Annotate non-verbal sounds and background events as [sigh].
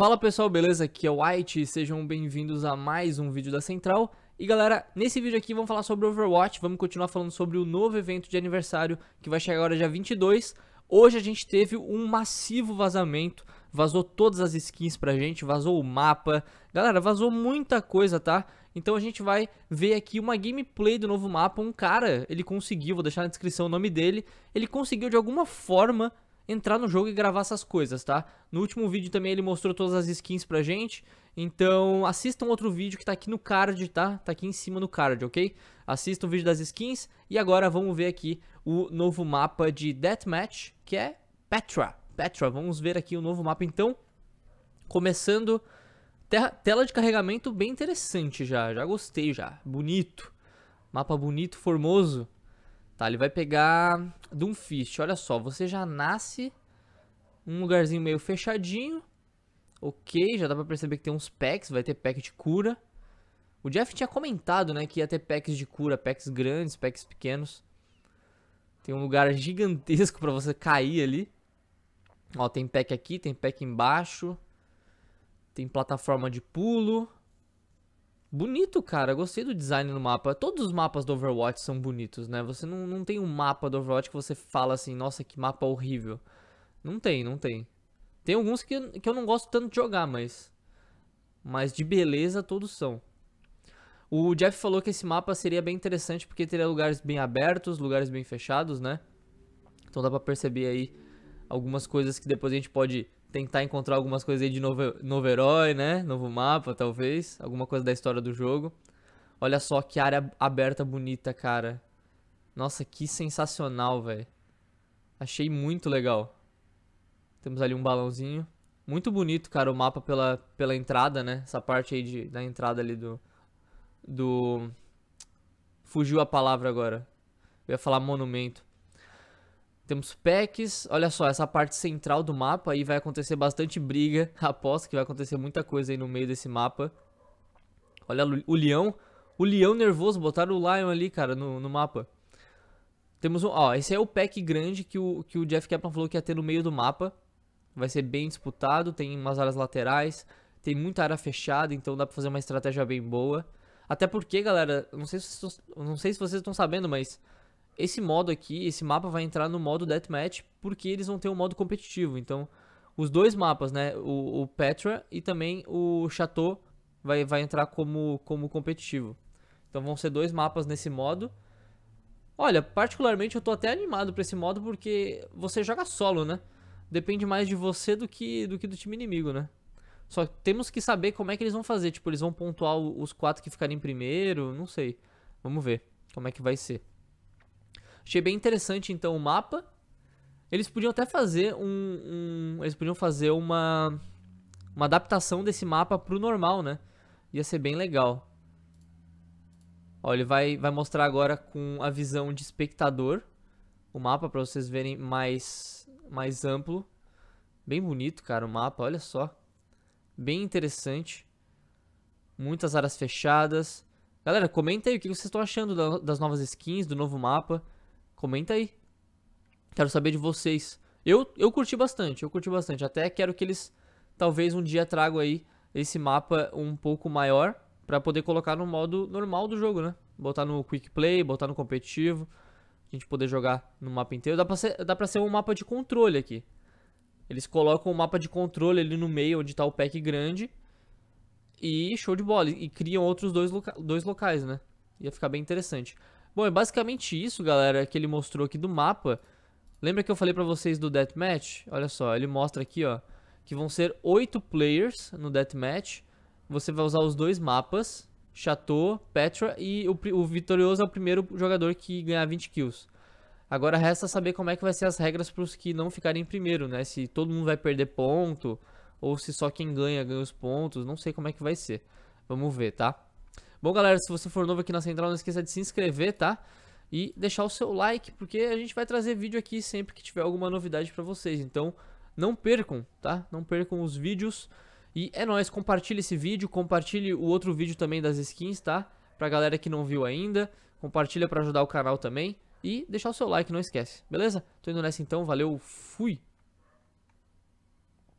Fala pessoal, beleza? Aqui é o White, sejam bem-vindos a mais um vídeo da Central. E galera, nesse vídeo aqui vamos falar sobre Overwatch, vamos continuar falando sobre o novo evento de aniversário que vai chegar agora dia 22. Hoje a gente teve um massivo vazamento, vazou todas as skins pra gente, vazou o mapa. Galera, vazou muita coisa, tá? Então a gente vai ver aqui uma gameplay do novo mapa, um cara, ele conseguiu, vou deixar na descrição o nome dele, ele conseguiu de alguma forma entrar no jogo e gravar essas coisas, tá? No último vídeo também ele mostrou todas as skins pra gente, então assistam outro vídeo que tá aqui no card, tá? Tá aqui em cima no card, ok? Assistam o vídeo das skins e agora vamos ver aqui o novo mapa de Deathmatch, que é Petra. Petra, vamos ver aqui o novo mapa então, começando... Tela de carregamento bem interessante já, já gostei já, bonito. Mapa bonito, formoso. Tá, ele vai pegar Doomfist. Olha só, você já nasce um lugarzinho meio fechadinho. Ok, já dá pra perceber que tem uns packs, vai ter pack de cura. O Jeff tinha comentado, né, que ia ter packs de cura, packs grandes, packs pequenos. Tem um lugar gigantesco pra você cair ali. Ó, tem pack aqui, tem pack embaixo. Tem plataforma de pulo. Bonito, cara. Gostei do design no mapa. Todos os mapas do Overwatch são bonitos, né? Você não, não tem um mapa do Overwatch que você fala assim, nossa, que mapa horrível. Não tem, não tem. Tem alguns que, que eu não gosto tanto de jogar, mas... Mas de beleza todos são. O Jeff falou que esse mapa seria bem interessante porque teria lugares bem abertos, lugares bem fechados, né? Então dá pra perceber aí algumas coisas que depois a gente pode tentar encontrar algumas coisas aí de novo, novo herói, né? Novo mapa, talvez. Alguma coisa da história do jogo. Olha só que área aberta bonita, cara. Nossa, que sensacional, velho. Achei muito legal. Temos ali um balãozinho. Muito bonito, cara, o mapa pela, pela entrada, né? Essa parte aí de, da entrada ali do... Do... Fugiu a palavra agora. Eu ia falar monumento. Temos packs, olha só, essa parte central do mapa aí vai acontecer bastante briga, [laughs] aposto que vai acontecer muita coisa aí no meio desse mapa. Olha o leão, o leão nervoso, botaram o lion ali, cara, no, no mapa. Temos um, ó, esse é o pack grande que o, que o Jeff Kaplan falou que ia ter no meio do mapa. Vai ser bem disputado, tem umas áreas laterais, tem muita área fechada, então dá pra fazer uma estratégia bem boa. Até porque, galera, não sei se, não sei se vocês estão sabendo, mas esse modo aqui, esse mapa vai entrar no modo Deathmatch, porque eles vão ter um modo competitivo. Então, os dois mapas, né? O, o Petra e também o Chateau vai, vai entrar como, como competitivo. Então vão ser dois mapas nesse modo. Olha, particularmente eu tô até animado pra esse modo porque você joga solo, né? Depende mais de você do que do, que do time inimigo, né? Só temos que saber como é que eles vão fazer. Tipo, eles vão pontuar os quatro que ficarem primeiro, não sei. Vamos ver como é que vai ser. Achei bem interessante então o mapa. Eles podiam até fazer um, um eles podiam fazer uma uma adaptação desse mapa pro normal, né? Ia ser bem legal. Ó, ele vai, vai mostrar agora com a visão de espectador o mapa para vocês verem mais, mais amplo. Bem bonito, cara, o mapa, olha só. Bem interessante. Muitas áreas fechadas. Galera, comenta aí o que vocês estão achando das novas skins, do novo mapa. Comenta aí. Quero saber de vocês. Eu, eu curti bastante, eu curti bastante. Até quero que eles, talvez um dia tragam aí esse mapa um pouco maior para poder colocar no modo normal do jogo, né? Botar no quick play, botar no competitivo, a gente poder jogar no mapa inteiro. Dá pra ser, dá pra ser um mapa de controle aqui. Eles colocam o um mapa de controle ali no meio onde tá o pack grande e show de bola. E criam outros dois, loca dois locais, né? Ia ficar bem interessante. Bom, é basicamente isso, galera, que ele mostrou aqui do mapa. Lembra que eu falei pra vocês do Deathmatch? Olha só, ele mostra aqui, ó, que vão ser oito players no Deathmatch. Você vai usar os dois mapas, Chateau, Petra, e o, o vitorioso é o primeiro jogador que ganhar 20 kills. Agora resta saber como é que vai ser as regras para os que não ficarem primeiro, né? Se todo mundo vai perder ponto, ou se só quem ganha ganha os pontos, não sei como é que vai ser. Vamos ver, tá? Bom, galera, se você for novo aqui na Central, não esqueça de se inscrever, tá? E deixar o seu like, porque a gente vai trazer vídeo aqui sempre que tiver alguma novidade pra vocês. Então, não percam, tá? Não percam os vídeos. E é nóis, compartilhe esse vídeo, compartilhe o outro vídeo também das skins, tá? Pra galera que não viu ainda, compartilha pra ajudar o canal também. E deixar o seu like, não esquece, beleza? Tô indo nessa então, valeu, fui!